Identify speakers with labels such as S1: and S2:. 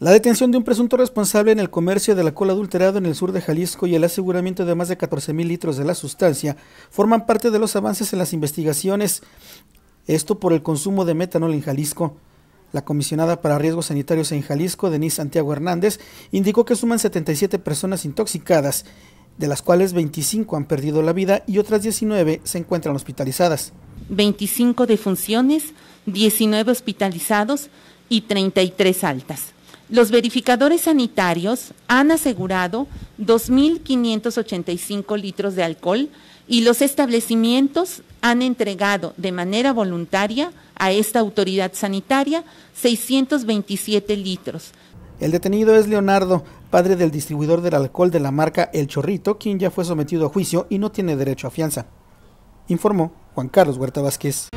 S1: La detención de un presunto responsable en el comercio de la cola adulterado en el sur de Jalisco y el aseguramiento de más de 14 mil litros de la sustancia forman parte de los avances en las investigaciones, esto por el consumo de metanol en Jalisco. La comisionada para riesgos sanitarios en Jalisco, Denise Santiago Hernández, indicó que suman 77 personas intoxicadas, de las cuales 25 han perdido la vida y otras 19 se encuentran hospitalizadas. 25
S2: defunciones, 19 hospitalizados y 33 altas. Los verificadores sanitarios han asegurado 2.585 litros de alcohol y los establecimientos han entregado de manera voluntaria a esta autoridad sanitaria 627 litros.
S1: El detenido es Leonardo, padre del distribuidor del alcohol de la marca El Chorrito, quien ya fue sometido a juicio y no tiene derecho a fianza. Informó Juan Carlos Huerta Vázquez.